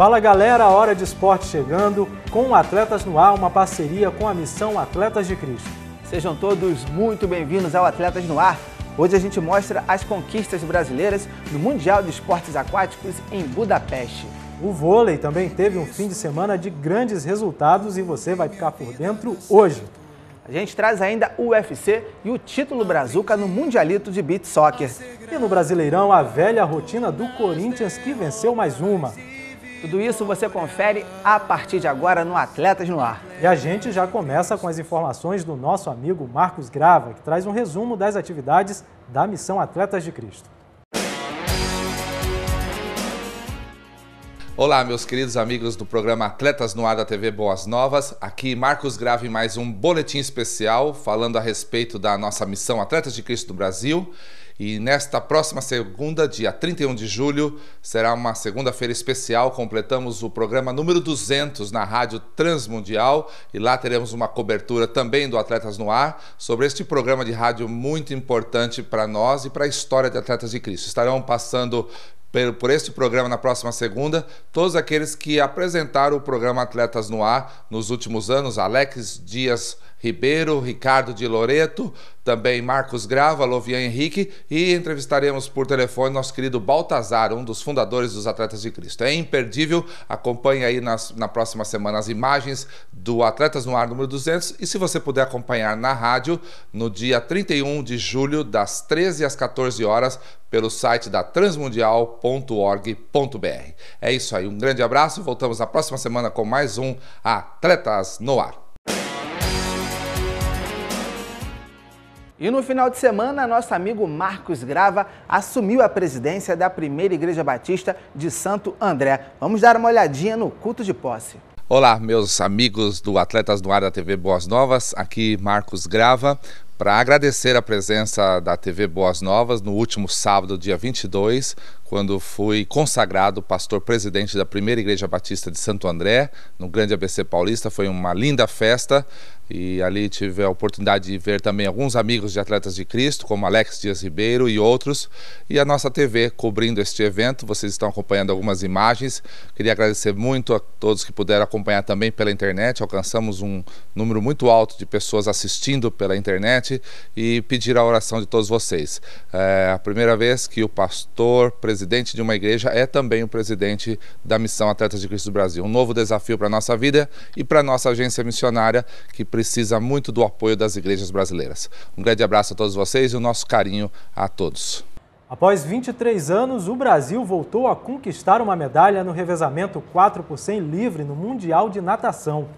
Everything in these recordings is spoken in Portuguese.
Fala galera, Hora de Esporte chegando com Atletas no Ar, uma parceria com a missão Atletas de Cristo. Sejam todos muito bem-vindos ao Atletas no Ar. Hoje a gente mostra as conquistas brasileiras no Mundial de Esportes Aquáticos em Budapeste. O vôlei também teve um fim de semana de grandes resultados e você vai ficar por dentro hoje. A gente traz ainda o UFC e o título Brazuca no Mundialito de Beat Soccer. E no Brasileirão, a velha rotina do Corinthians que venceu mais uma. Tudo isso você confere a partir de agora no Atletas no Ar. E a gente já começa com as informações do nosso amigo Marcos Grava, que traz um resumo das atividades da missão Atletas de Cristo. Olá, meus queridos amigos do programa Atletas no Ar da TV Boas Novas. Aqui Marcos Grave mais um boletim especial falando a respeito da nossa missão Atletas de Cristo do Brasil. E nesta próxima segunda, dia 31 de julho, será uma segunda-feira especial. Completamos o programa número 200 na Rádio Transmundial e lá teremos uma cobertura também do Atletas no Ar sobre este programa de rádio muito importante para nós e para a história de Atletas de Cristo. Estarão passando por este programa na próxima segunda todos aqueles que apresentaram o programa Atletas no Ar nos últimos anos: Alex Dias Ribeiro, Ricardo de Loreto, também Marcos Grava, Lovian Henrique e entrevistaremos por telefone nosso querido Baltazar, um dos fundadores dos Atletas de Cristo. É imperdível, acompanhe aí nas, na próxima semana as imagens do Atletas no Ar número 200 e se você puder acompanhar na rádio no dia 31 de julho, das 13 às 14 horas, pelo site da transmundial.org.br. É isso aí, um grande abraço. Voltamos na próxima semana com mais um Atletas no Ar. E no final de semana, nosso amigo Marcos Grava assumiu a presidência da Primeira Igreja Batista de Santo André. Vamos dar uma olhadinha no culto de posse. Olá, meus amigos do Atletas do Ar da TV Boas Novas, aqui Marcos Grava para agradecer a presença da TV Boas Novas no último sábado, dia 22, quando fui consagrado pastor presidente da primeira igreja batista de Santo André, no Grande ABC Paulista. Foi uma linda festa e ali tive a oportunidade de ver também alguns amigos de Atletas de Cristo, como Alex Dias Ribeiro e outros, e a nossa TV cobrindo este evento. Vocês estão acompanhando algumas imagens. Queria agradecer muito a todos que puderam acompanhar também pela internet. Alcançamos um número muito alto de pessoas assistindo pela internet e pedir a oração de todos vocês. É a primeira vez que o pastor presidente presidente de uma igreja, é também o presidente da Missão Atletas de Cristo do Brasil. Um novo desafio para a nossa vida e para a nossa agência missionária, que precisa muito do apoio das igrejas brasileiras. Um grande abraço a todos vocês e o nosso carinho a todos. Após 23 anos, o Brasil voltou a conquistar uma medalha no revezamento 4 por 100 livre no Mundial de Natação.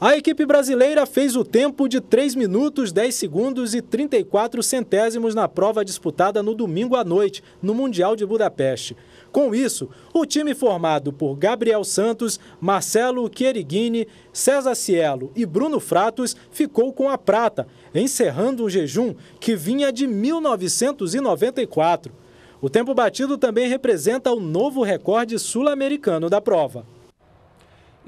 A equipe brasileira fez o tempo de 3 minutos, 10 segundos e 34 centésimos na prova disputada no domingo à noite, no Mundial de Budapeste. Com isso, o time formado por Gabriel Santos, Marcelo Chierigini, César Cielo e Bruno Fratos ficou com a prata, encerrando um jejum que vinha de 1994. O tempo batido também representa o novo recorde sul-americano da prova.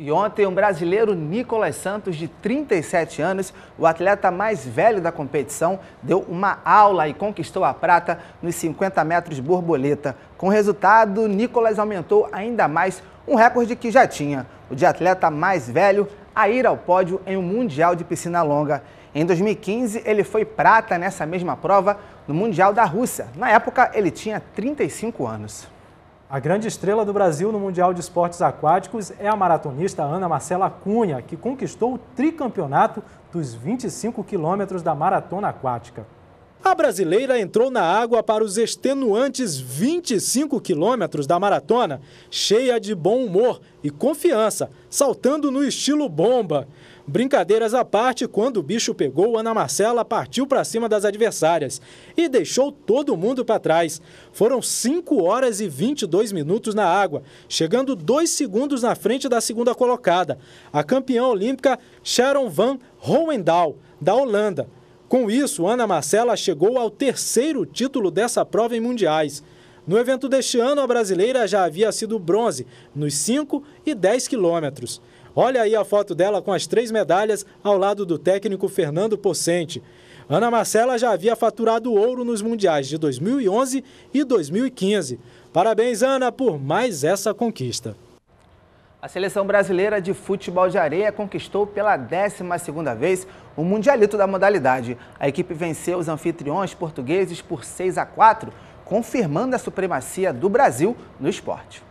E ontem, um brasileiro, Nicolas Santos, de 37 anos, o atleta mais velho da competição, deu uma aula e conquistou a prata nos 50 metros borboleta. Com resultado, Nicolas aumentou ainda mais um recorde que já tinha, o de atleta mais velho a ir ao pódio em um Mundial de Piscina Longa. Em 2015, ele foi prata nessa mesma prova no Mundial da Rússia. Na época, ele tinha 35 anos. A grande estrela do Brasil no Mundial de Esportes Aquáticos é a maratonista Ana Marcela Cunha, que conquistou o tricampeonato dos 25 quilômetros da maratona aquática. A brasileira entrou na água para os extenuantes 25 quilômetros da maratona, cheia de bom humor e confiança, saltando no estilo bomba. Brincadeiras à parte, quando o bicho pegou, Ana Marcela partiu para cima das adversárias e deixou todo mundo para trás. Foram 5 horas e 22 minutos na água, chegando 2 segundos na frente da segunda colocada, a campeã olímpica Sharon Van Rouwendaal, da Holanda. Com isso, Ana Marcela chegou ao terceiro título dessa prova em mundiais. No evento deste ano, a brasileira já havia sido bronze nos 5 e 10 quilômetros. Olha aí a foto dela com as três medalhas ao lado do técnico Fernando Pocente. Ana Marcela já havia faturado ouro nos mundiais de 2011 e 2015. Parabéns, Ana, por mais essa conquista. A seleção brasileira de futebol de areia conquistou pela 12 vez o mundialito da modalidade. A equipe venceu os anfitriões portugueses por 6 a 4, confirmando a supremacia do Brasil no esporte.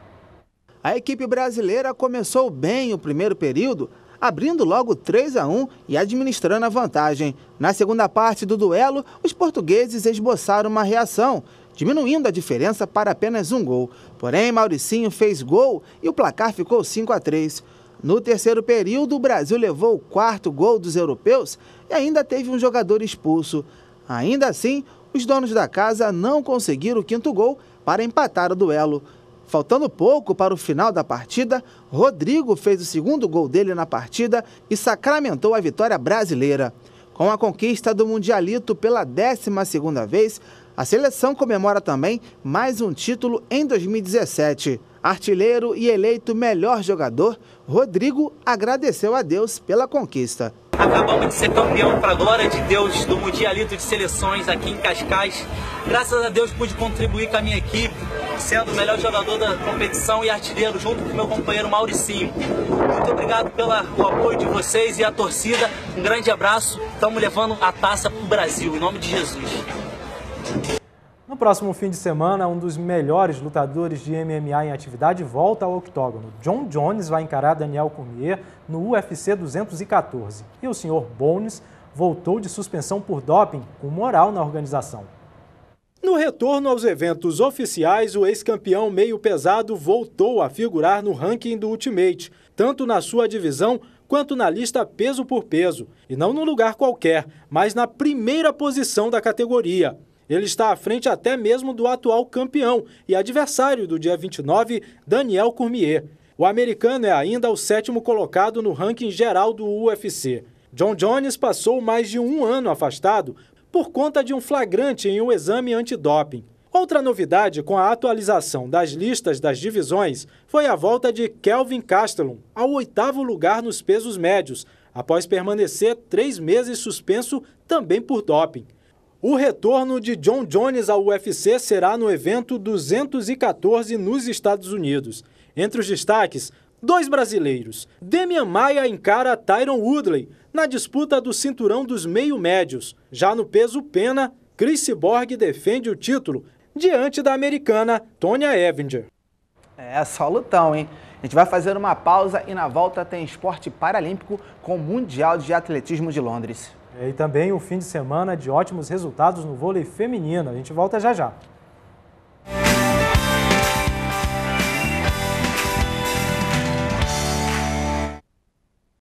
A equipe brasileira começou bem o primeiro período, abrindo logo 3 a 1 e administrando a vantagem. Na segunda parte do duelo, os portugueses esboçaram uma reação, diminuindo a diferença para apenas um gol. Porém, Mauricinho fez gol e o placar ficou 5 a 3. No terceiro período, o Brasil levou o quarto gol dos europeus e ainda teve um jogador expulso. Ainda assim, os donos da casa não conseguiram o quinto gol para empatar o duelo. Faltando pouco para o final da partida, Rodrigo fez o segundo gol dele na partida e sacramentou a vitória brasileira. Com a conquista do Mundialito pela 12ª vez, a seleção comemora também mais um título em 2017. Artilheiro e eleito melhor jogador, Rodrigo agradeceu a Deus pela conquista. Acabamos de ser campeão para a glória de Deus do Mundialito de Seleções aqui em Cascais. Graças a Deus pude contribuir com a minha equipe, sendo o melhor jogador da competição e artilheiro, junto com meu companheiro Mauricinho. Muito obrigado pelo apoio de vocês e a torcida. Um grande abraço. Estamos levando a taça para o Brasil, em nome de Jesus. No próximo fim de semana, um dos melhores lutadores de MMA em atividade volta ao octógono. John Jones vai encarar Daniel Cormier no UFC 214. E o senhor Bones voltou de suspensão por doping, com moral na organização. No retorno aos eventos oficiais, o ex-campeão meio pesado voltou a figurar no ranking do Ultimate, tanto na sua divisão quanto na lista peso por peso, e não num lugar qualquer, mas na primeira posição da categoria. Ele está à frente até mesmo do atual campeão e adversário do dia 29, Daniel Cormier. O americano é ainda o sétimo colocado no ranking geral do UFC. John Jones passou mais de um ano afastado por conta de um flagrante em um exame antidoping. Outra novidade com a atualização das listas das divisões foi a volta de Kelvin Castellon ao oitavo lugar nos pesos médios, após permanecer três meses suspenso também por doping. O retorno de John Jones ao UFC será no evento 214 nos Estados Unidos. Entre os destaques, dois brasileiros. Demian Maia encara Tyron Woodley, na disputa do cinturão dos meio-médios. Já no peso pena, Chris Cyborg defende o título diante da americana Tonya Evinger. É só lutão, hein? A gente vai fazer uma pausa e na volta tem esporte paralímpico com o Mundial de Atletismo de Londres. É, e também o um fim de semana de ótimos resultados no vôlei feminino. A gente volta já já.